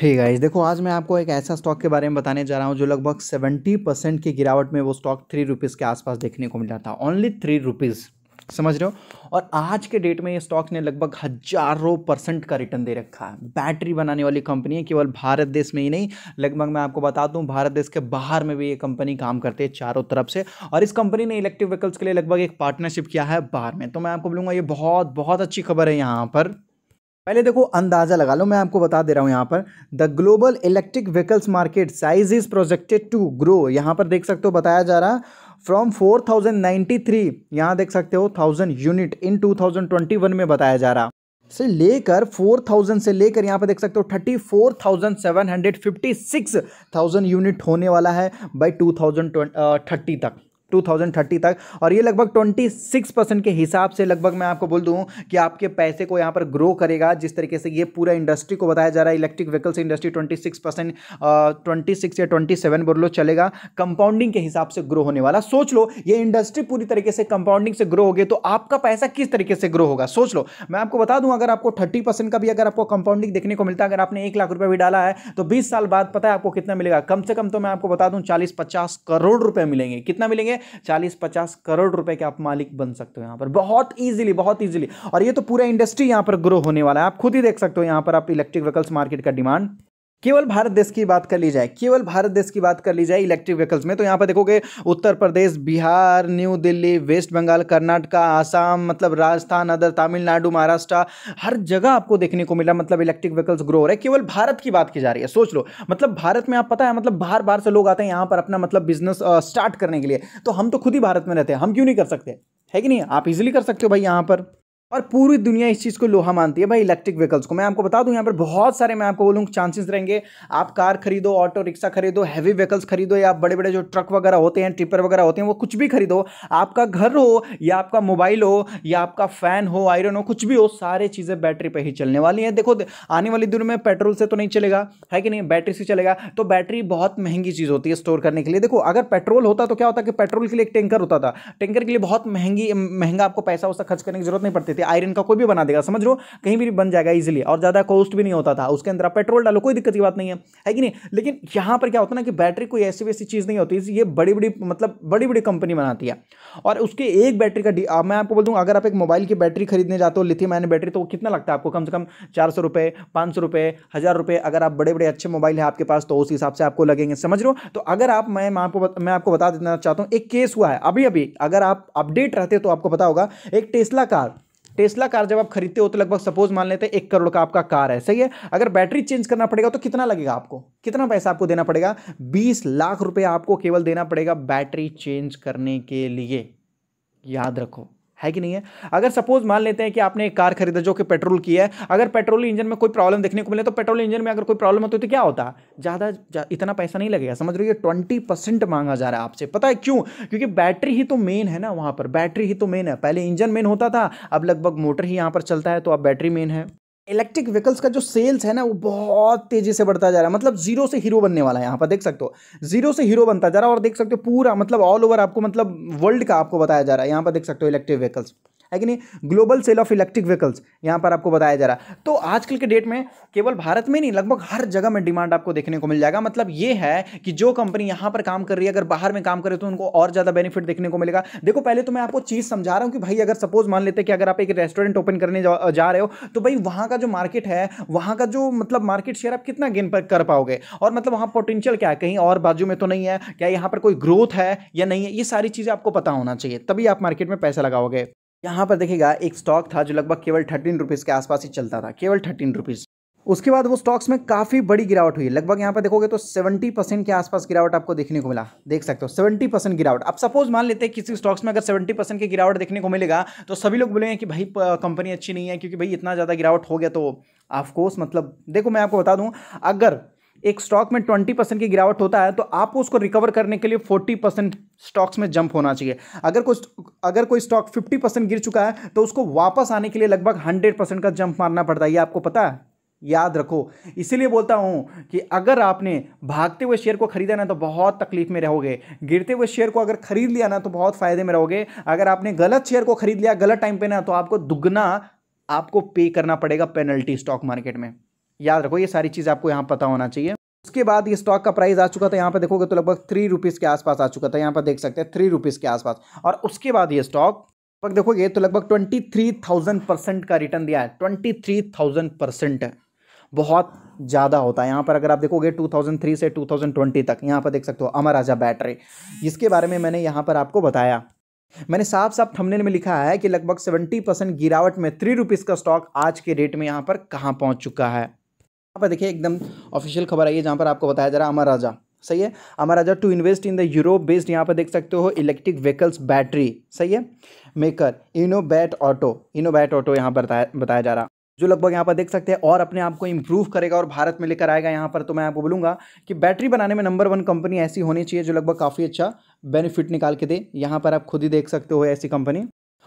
हे hey guys देखो आज मैं आपको एक ऐसा स्टॉक के बारे में बताने जा रहा हूँ जो लगभग सेवेंटी परसेंट की गिरावट में वो स्टॉक थ्री रुपीज़ के आसपास देखने को मिला था ओनली थ्री रुपीज़ समझ रहे हो और आज के डेट में ये स्टॉक ने लगभग हजारों परसेंट का रिटर्न दे रखा है बैटरी बनाने वाली कंपनी है केवल भारत देश में ही नहीं लगभग मैं आपको बता दूं भारत देश के बाहर में भी ये कंपनी काम करती है चारों तरफ से और इस कंपनी ने इलेक्ट्रिक व्हीकल्स के लिए लगभग एक पार्टनरशिप किया है बाहर में तो मैं आपको बोलूँगा ये बहुत बहुत अच्छी खबर है यहाँ पर पहले देखो अंदाज़ा लगा लो मैं आपको बता दे रहा हूं यहां पर the global electric vehicles market size is projected to grow यहां पर देख सकते हो बताया जा रहा फ्रॉम 4093 यहां देख सकते हो थाउजेंड यूनिट इन 2021 में बताया जा रहा से लेकर 4000 से लेकर यहाँ पर देख सकते हो 34,756,000 यूनिट होने वाला है बाई टू थर्टी तक 2030 तक और ये लगभग 26 परसेंट के हिसाब से लगभग मैं आपको बोल दूं कि आपके पैसे को यहाँ पर ग्रो करेगा जिस तरीके से ये पूरा इंडस्ट्री को बताया जा रहा है electric vehicles industry 26 percent twenty या 27 बोल लो चलेगा कंपाउंडिंग के हिसाब से ग्रो होने वाला सोच लो ये इंडस्ट्री पूरी तरीके से कंपाउंडिंग से ग्रो होगी तो आपका पैसा किस तरीके से ग्रो होगा सोच लो मैं आपको बता दूं अगर आपको थर्टी का भी अगर आपको कंपाउंडिंग देखने को मिलता है अगर आपने एक लाख रुपये भी डाला है तो बीस साल बाद पता है आपको कितना मिलेगा कम से कम तो मैं आपको बता दूँ चालीस पचास करोड़ रुपये मिलेंगे कितना मिलेंगे चालीस पचास करोड़ रुपए के आप मालिक बन सकते हो यहां पर बहुत ईजिली बहुत ईजिली और ये तो पूरा इंडस्ट्री यहां पर ग्रो होने वाला है आप खुद ही देख सकते हो यहां पर आप इलेक्ट्रिक व्हीकल्स मार्केट का डिमांड केवल भारत देश की बात कर ली जाए केवल भारत देश की बात कर ली जाए इलेक्ट्रिक व्हीकल्स में तो यहाँ पर देखोगे उत्तर प्रदेश बिहार न्यू दिल्ली वेस्ट बंगाल कर्नाटका आसाम मतलब राजस्थान अदर तमिलनाडु महाराष्ट्र हर जगह आपको देखने को मिला मतलब इलेक्ट्रिक व्हीकल्स ग्रो हो रहे केवल भारत की बात की जा रही है सोच लो मतलब भारत में आप पता है मतलब बाहर बाहर से लोग आते हैं यहाँ पर अपना मतलब बिजनेस स्टार्ट करने के लिए तो हम तो खुद ही भारत में रहते हैं हम क्यों नहीं कर सकते है कि नहीं आप इजिली कर सकते हो भाई यहाँ पर और पूरी दुनिया इस चीज़ को लोहा मानती है भाई इलेक्ट्रिक व्हीकल्स को मैं आपको बता दूं यहाँ पर बहुत सारे मैं आपको बोलूँ चांसेस रहेंगे आप कार खरीदो ऑटो रिक्शा खरीदो हैवी व्हीकल्स खरीदो या बड़े बड़े जो ट्रक वगैरह होते हैं ट्रिपर वगैरह होते हैं वो कुछ भी खरीदो आपका घर हो या आपका मोबाइल हो या आपका फ़ैन हो आयरन हो कुछ भी हो सारे चीज़ें बैटरी पर ही चलने वाली हैं देखो आने वाली दिनों में पेट्रोल से तो नहीं चलेगा है कि नहीं बैटरी से चलेगा तो बैटरी बहुत महंगी चीज़ होती है स्टोर करने के लिए देखो अगर पेट्रोल होता तो क्या होता कि पेट्रोल के लिए एक टेंकर होता था टेंकर के लिए बहुत महंगी महंगा आपको पैसा वैसा खर्च करने की जरूरत नहीं पड़ती थी थे आयरन का कोई भी बना देगा समझ लो कहीं भी बन जाएगा इजिली और ज़्यादा कॉस्ट भी नहीं होता था उसके अंदर पेट्रोल डालो कोई दिक्कत की बात नहीं है है कि नहीं लेकिन यहां पर क्या होता ना कि बैटरी कोई ऐसी वैसी चीज़ नहीं होती ये बड़ी बड़ी मतलब बड़ी बड़ी कंपनी बनाती है और उसके एक बैटरी का मैं आपको बोल दूँ अगर आप एक मोबाइल की बैटरी खरीदने जाते हो लिथियम आयन बैटरी तो कितना लगता है आपको कम से कम चार सौ रुपये पाँच सौ रुपये हज़ार रुपये अगर आप बड़े बड़े अच्छे मोबाइल हैं आपके पास तो उस हिसाब से आपको लगेंगे समझ लो तो अगर आप मैं आपको मैं आपको बता देना चाहता हूँ एक केस हुआ है अभी अभी अगर आप अपडेट रहते तो आपको पता होगा एक टेस्ला कार टेस्ला कार जब आप खरीदते हो तो लगभग सपोज मान लेते हैं एक करोड़ का आपका कार है सही है अगर बैटरी चेंज करना पड़ेगा तो कितना लगेगा आपको कितना पैसा आपको देना पड़ेगा बीस लाख रुपए आपको केवल देना पड़ेगा बैटरी चेंज करने के लिए याद रखो है कि नहीं है अगर सपोज मान लेते हैं कि आपने एक कार खरीदा जो कि पेट्रोल की है अगर पेट्रोल इंजन में कोई प्रॉब्लम देखने को मिले तो पेट्रोल इंजन में अगर कोई प्रॉब्लम होती है तो क्या होता ज़्यादा जा, इतना पैसा नहीं लगेगा समझ रहे ट्वेंटी परसेंट मांगा जा रहा है आपसे पता है क्यों क्योंकि बैटरी ही तो मेन है ना वहाँ पर बैटरी ही तो मेन है पहले इंजन मेन होता था अब लगभग मोटर ही यहाँ पर चलता है तो अब बैटरी मेन है इलेक्ट्रिक व्हीकल्स का जो सेल्स है ना वो बहुत तेज़ी से बढ़ता जा रहा है मतलब जीरो से हीरो बनने वाला है यहाँ पर देख सकते हो जीरो से हीरो बनता जा रहा है और देख सकते हो पूरा मतलब ऑल ओवर आपको मतलब वर्ल्ड का आपको बताया जा रहा है यहाँ पर देख सकते हो इलेक्ट्रिक व्हीकल्स है कि नहीं global sale of electric vehicles यहाँ पर आपको बताया जा रहा तो आजकल के डेट में केवल भारत में नहीं लगभग हर जगह में डिमांड आपको देखने को मिल जाएगा मतलब ये है कि जो कंपनी यहाँ पर काम कर रही है अगर बाहर में काम करे तो उनको और ज़्यादा बेनिफिट देखने को मिलेगा देखो पहले तो मैं आपको चीज़ समझा रहा हूँ कि भाई अगर सपोज मान लेते कि अगर आप एक रेस्टोरेंट ओपन करने जा, जा रहे हो तो भाई वहाँ का जो मार्केट है वहाँ का जो मतलब मार्केट शेयर आप कितना गेन पर कर पाओगे और मतलब वहाँ पोटेंशियल क्या है कहीं और बाजू में तो नहीं है क्या यहाँ पर कोई ग्रोथ है या नहीं है ये सारी चीज़ें आपको पता होना चाहिए तभी आप मार्केट में पैसा लगाओगे यहाँ पर देखिएगा एक स्टॉक था जो लगभग केवल थर्टीन रुपीज़ के आसपास ही चलता था केवल थर्टीन रुपीज़ उसके बाद वो स्टॉक्स में काफ़ी बड़ी गिरावट हुई लगभग यहाँ पर देखोगे तो 70 परसेंट के आसपास गिरावट आपको देखने को मिला देख सकते हो 70 परसेंट गिरावट अब सपोज मान लेते हैं किसी स्टॉक्स में अगर 70 परसेंट की गिरावट देखने को मिलेगा तो सभी लोग बोलेंगे कि भाई कंपनी अच्छी नहीं है क्योंकि भाई इतना ज़्यादा गिरावट हो गया तो ऑफकोर्स मतलब देखो मैं आपको बता दूँ अगर एक स्टॉक में ट्वेंटी परसेंट की गिरावट होता है तो आपको उसको रिकवर करने के लिए फोर्टी परसेंट स्टॉक्स में जंप होना चाहिए अगर कोई अगर कोई स्टॉक फिफ्टी परसेंट गिर चुका है तो उसको वापस आने के लिए लगभग हंड्रेड परसेंट का जंप मारना पड़ता है ये आपको पता है याद रखो इसीलिए बोलता हूँ कि अगर आपने भागते हुए शेयर को खरीदा ना तो बहुत तकलीफ में रहोगे गिरते हुए शेयर को अगर खरीद लिया ना तो बहुत फायदे में रहोगे अगर आपने गलत शेयर को खरीद लिया गलत टाइम पे ना तो आपको दुगना आपको पे करना पड़ेगा पेनल्टी स्टॉक मार्केट में याद रखो ये सारी चीज़ आपको यहाँ पता होना चाहिए उसके बाद ये स्टॉक का प्राइस आ चुका था यहाँ पर देखोगे तो लगभग थ्री रुपीज़ के आसपास आ चुका था यहाँ पर देख सकते हैं थ्री रुपीज़ के आसपास और उसके बाद ये स्टॉक लगभग देखोगे तो लगभग ट्वेंटी थ्री थाउजेंड परसेंट का रिटर्न दिया है ट्वेंटी थ्री थाउजेंड परसेंट बहुत ज़्यादा होता है यहाँ पर अगर आप देखोगे थ्री से ट्वेंटी तक यहाँ पर देख सकते हो अमर राजा बैटरी जिसके बारे में मैंने यहाँ पर आपको बताया मैंने साफ साफ थंबनेल में लिखा है कि लगभग सेवेंटी परसेंट गिरावट में थ्री रुपीज़ का स्टॉक आज के रेट में यहाँ पर कहाँ पहुँच चुका है पर देखिए एकदम ऑफिशियल खबर आई है जहाँ पर आपको बताया जा रहा है अमर राजा सही है Amar Raja to invest in the Europe based यहाँ पर देख सकते हो इलेक्ट्रिक व्हीकल्स बैटरी सही है maker InoBat auto InoBat auto यहाँ पर बताया जा रहा जो लगभग यहाँ पर देख सकते हैं और अपने आप को इम्प्रूव करेगा और भारत में लेकर आएगा यहाँ पर तो मैं आपको बोलूँगा कि बैटरी बनाने में नंबर वन कंपनी ऐसी होनी चाहिए जो लगभग काफ़ी अच्छा बेनिफिट निकाल के दे यहाँ पर आप खुद ही देख सकते हो ऐसी कंपनी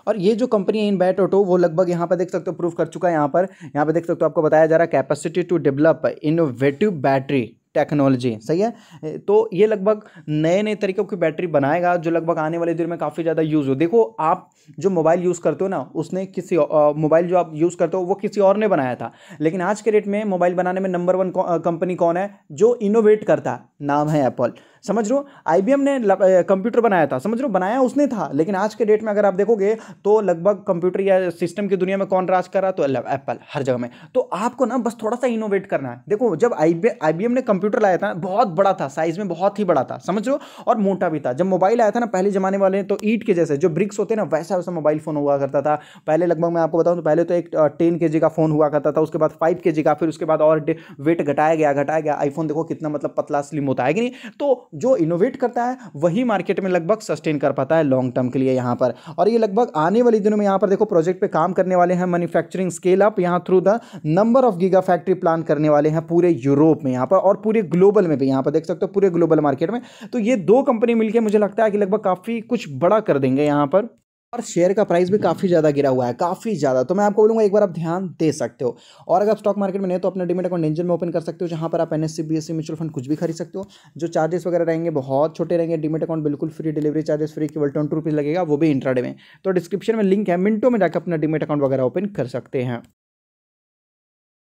और ये जो कंपनी है इन बैट ऑटो वो लगभग यहाँ पर देख सकते हो प्रूफ कर चुका है यहाँ पर यहाँ पर देख सकते हो आपको बताया जा रहा है capacity to develop innovative battery technology सही है तो ये लगभग नए नए तरीक़ों की बैटरी बनाएगा जो लगभग आने वाले दिन में काफ़ी ज़्यादा यूज़ हो देखो आप जो मोबाइल यूज़ करते हो ना उसने किसी मोबाइल जो आप यूज़ करते हो वो किसी और ने बनाया था लेकिन आज के डेट में मोबाइल बनाने में नंबर वन कंपनी कौन है जो इनोवेट करता नाम है एप्पल समझ लो आई ने कंप्यूटर बनाया था समझ लो बनाया उसने था लेकिन आज के डेट में अगर आप देखोगे तो लगभग कंप्यूटर या सिस्टम की दुनिया में कौन राज कर रहा तो एप्पल हर जगह में तो आपको ना बस थोड़ा सा इनोवेट करना है देखो जब आई बी ने कंप्यूटर लाया था बहुत बड़ा था साइज में बहुत ही बड़ा था समझ लो और मोटा भी था जब मोबाइल आया था ना पहले जमाने वाले तो ईट के जैसे जो ब्रिक्स होते ना वैसा वैसा मोबाइल फोन हुआ करता था पहले लगभग मैं आपको बताऊँ तो पहले तो एक टेन के का फोन हुआ करता था उसके बाद फाइव के का फिर उसके बाद और वेट घटाया गया घटाया गया आईफोन देखो कितना मतलब पतला स्लिम होता है कि नहीं तो जो इनोवेट करता है वही मार्केट में लगभग सस्टेन कर पाता है लॉन्ग टर्म के लिए यहाँ पर और ये लगभग आने वाले दिनों में यहाँ पर देखो प्रोजेक्ट पे काम करने वाले हैं मैन्युफैक्चरिंग स्केल अप यहाँ through the number of giga factory plan करने वाले हैं पूरे यूरोप में यहाँ पर और पूरे ग्लोबल में भी यहाँ पर देख सकते हो पूरे ग्लोबल मार्केट में तो ये दो कंपनी मिलकर मुझे लगता है कि लगभग काफ़ी कुछ बड़ा कर देंगे यहाँ पर और शेयर का प्राइस भी काफ़ी ज़्यादा गिरा हुआ है काफ़ी ज़्यादा तो मैं आपको बोलूँगा एक बार आप ध्यान दे सकते हो और अगर स्टॉक मार्केट में नहीं तो अपना डिमेट अकाउंट इंजन में ओपन कर सकते हो जहाँ पर आप एन एस म्यूचुअल फंड कुछ भी खरीद सकते हो जो चार्जेस वगैरह रहेंगे बहुत छोटे रहेंगे डिमेट अकाउंट बिल्कुल फ्री डिलीवरी चार्जेस फ्री केवल ट्वेंटी रुपीज़ लगेगा वो भी इंट्राडे में तो डिस्क्रिप्शन में लिंक है मिनटों में जाकर अपना डिमेट अकाउंट वगैरह ओपन कर सकते हैं